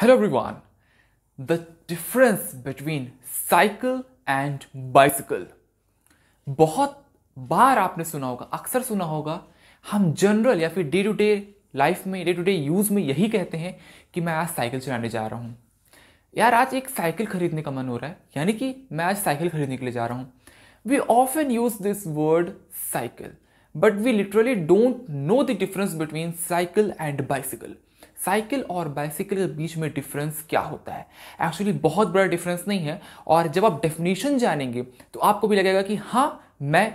Hello everyone. The difference between cycle and bicycle. बहुत बार आपने सुना होगा अक्सर सुना होगा हम जनरल या फिर डे टू डे लाइफ में डे टू डे यूज़ में यही कहते हैं कि मैं आज साइकिल चलाने जा रहा हूँ यार आज एक साइकिल खरीदने का मन हो रहा है यानी कि मैं आज साइकिल खरीदने के लिए जा रहा हूँ we often use this word cycle but we literally don't know the difference between cycle and bicycle cycle और बाइसिकल के बीच में डिफरेंस क्या होता है एक्चुअली बहुत बड़ा डिफरेंस नहीं है और जब आप डेफिनेशन जानेंगे तो आपको भी लगेगा कि हाँ मैं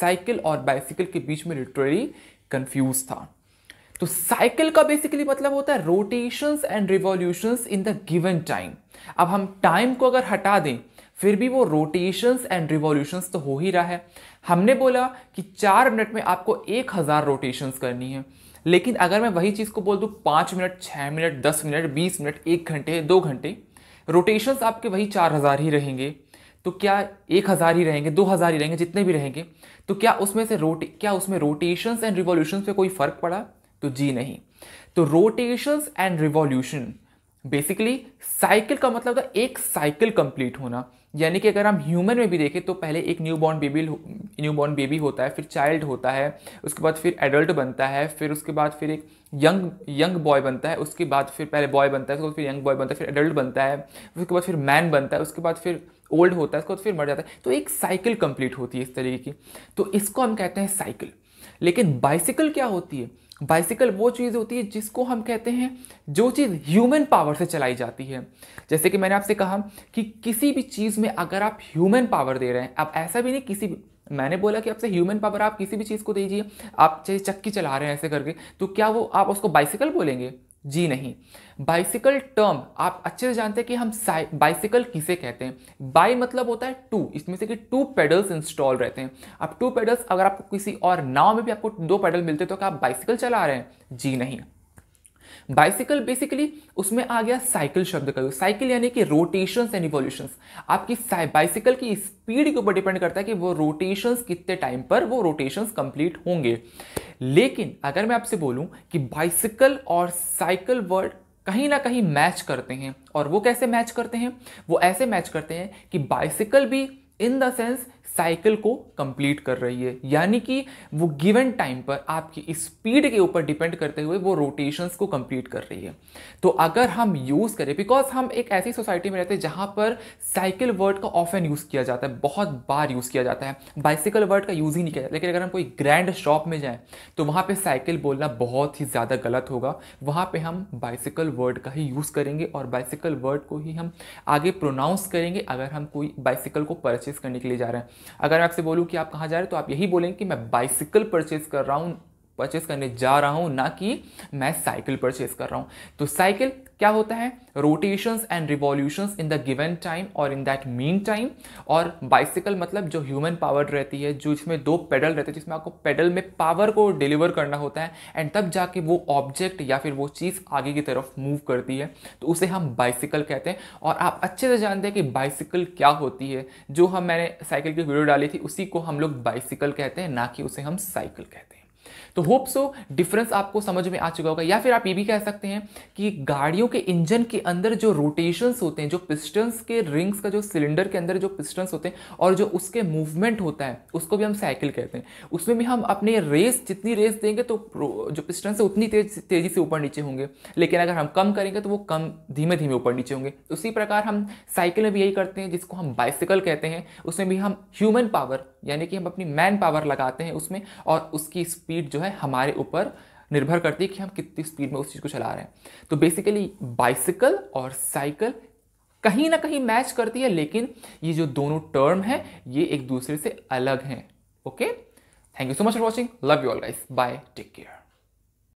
साइकिल और बाइसिकल के बीच में लिटरली कंफ्यूज था तो साइकिल का बेसिकली मतलब होता है rotations and revolutions in the given time अब हम टाइम को अगर हटा दें फिर भी वो रोटेशंस एंड रिवॉल्यूशंस तो हो ही रहा है हमने बोला कि चार मिनट में आपको एक हज़ार रोटेशंस करनी है लेकिन अगर मैं वही चीज़ को बोल दूँ पाँच मिनट छः मिनट दस मिनट बीस मिनट एक घंटे दो घंटे रोटेशंस आपके वही चार हज़ार ही रहेंगे तो क्या एक हज़ार ही रहेंगे दो हज़ार ही रहेंगे जितने भी रहेंगे तो क्या उसमें से रोटे क्या उसमें रोटेशंस एंड रिवॉल्यूशंस पे कोई फ़र्क पड़ा तो जी नहीं तो rotations and revolution basically cycle का मतलब था एक साइकिल कंप्लीट होना यानी कि अगर हम ह्यूमन में भी देखें तो पहले एक new born baby new born baby होता है फिर चाइल्ड होता है उसके बाद फिर एडल्ट बनता है फिर उसके बाद फिर एक यंग यंग बॉय बनता है उसके बाद फिर पहले बॉय बनता है उसके बाद फिर यंग बॉय बनता है फिर एडल्ट बनता है उसके बाद फिर मैन बनता है उसके बाद फिर ओल्ड होता है उसके बाद फिर मर जाता है तो एक साइकिल कंप्लीट होती है इस तरीके की तो इसको हम कहते हैं साइकिल लेकिन बाइसिकल क्या होती है बाइसिकल वो चीज़ होती है जिसको हम कहते हैं जो चीज़ ह्यूमन पावर से चलाई जाती है जैसे कि मैंने आपसे कहा कि किसी भी चीज़ में अगर आप ह्यूमन पावर दे रहे हैं अब ऐसा भी नहीं किसी भी मैंने बोला कि आपसे ह्यूमन पावर आप किसी भी चीज़ को दीजिए आप चाहे चक्की चला रहे हैं ऐसे करके तो क्या वो आप उसको बाइसिकल बोलेंगे जी नहीं बाइसिकल टर्म आप अच्छे से जानते हैं कि हम बाइसिकल किसे कहते हैं बाई मतलब होता है टू इसमें से कि टू पेडल्स इंस्टॉल रहते हैं अब टू पेडल्स अगर आपको किसी और नाव में भी आपको दो पेडल मिलते हैं तो क्या आप बाइसिकल चला रहे हैं जी नहीं बाइसिकल बेसिकली उसमें आ गया साइकिल शब्द का यूज साइकिल यानी कि रोटेशंस एंड इवोल्यूशंस आपकी बाइसिकल की स्पीड के ऊपर डिपेंड करता है कि वो रोटेशंस कितने टाइम पर वो रोटेशंस कंप्लीट होंगे लेकिन अगर मैं आपसे बोलूं कि बाइसिकल और साइकिल वर्ड कहीं ना कहीं मैच करते हैं और वो कैसे मैच करते हैं वो ऐसे मैच करते हैं कि बाइसिकल भी इन द सेंस साइकिल को कंप्लीट कर रही है यानी कि वो गिवन टाइम पर आपकी स्पीड के ऊपर डिपेंड करते हुए वो रोटेशंस को कंप्लीट कर रही है तो अगर हम यूज़ करें बिकॉज हम एक ऐसी सोसाइटी में रहते हैं जहाँ पर साइकिल वर्ड का ऑफन यूज़ किया जाता है बहुत बार यूज़ किया जाता है बाइसिकल वर्ड का यूज़ ही नहीं किया जाता लेकिन अगर हम कोई ग्रैंड शॉप में जाएँ तो वहाँ पर साइकिल बोलना बहुत ही ज़्यादा गलत होगा वहाँ पर हम बाइसिकल वर्ड का ही यूज़ करेंगे और बाइसिकल वर्ड को ही हम आगे प्रोनाउंस करेंगे अगर हम कोई बाइसिकल को परचेज करने के लिए जा रहे हैं अगर मैं आपसे बोलूँ कि आप कहाँ जा रहे हैं तो आप यही बोलेंगे कि मैं बाइसिकल परचेज कर रहा हूँ परचेस करने जा रहा हूँ ना कि मैं साइकिल परचेस कर रहा हूँ तो साइकिल क्या होता है rotations and revolutions in the given time और इन दैट मीन टाइम और बाइसिकल मतलब जो ह्यूमन पावर रहती है जो इसमें दो पेडल रहते हैं जिसमें आपको पेडल में पावर को डिलीवर करना होता है एंड तब जाके वो ऑब्जेक्ट या फिर वो चीज़ आगे की तरफ मूव करती है तो उसे हम बाइसिकल कहते हैं और आप अच्छे से जानते हैं कि बाइसिकल क्या होती है जो हम मैंने साइकिल की वीडियो डाली थी उसी को हम लोग बाइसिकल कहते हैं ना कि उसे हम साइकिल कहते हैं तो होप सो डिफरेंस आपको समझ में आ चुका होगा या फिर आप ये भी कह सकते हैं कि गाड़ियों के इंजन के अंदर जो रोटेशंस होते हैं जो पिस्टन्स के रिंग्स का जो सिलेंडर के अंदर जो पिस्टन्स होते हैं और जो उसके मूवमेंट होता है उसको भी हम साइकिल कहते हैं उसमें भी हम अपने रेस जितनी रेस देंगे तो जो पिस्टन्स है उतनी तेज तेज़ी से ऊपर नीचे होंगे लेकिन अगर हम कम करेंगे तो वो कम धीमे धीमे ऊपर नीचे होंगे उसी प्रकार हम साइकिल में भी यही करते हैं जिसको हम बाइसिकल कहते हैं उसमें भी हम ह्यूमन पावर यानी कि हम अपनी मैन पावर लगाते हैं उसमें और उसकी स्पीड जो है हमारे ऊपर निर्भर करती है कि हम कितनी स्पीड में उस चीज़ को चला रहे हैं तो बेसिकली बाइसिकल और साइकिल कहीं ना कहीं मैच करती है लेकिन ये जो दोनों टर्म हैं ये एक दूसरे से अलग हैं okay thank you so much for watching love you all guys bye take care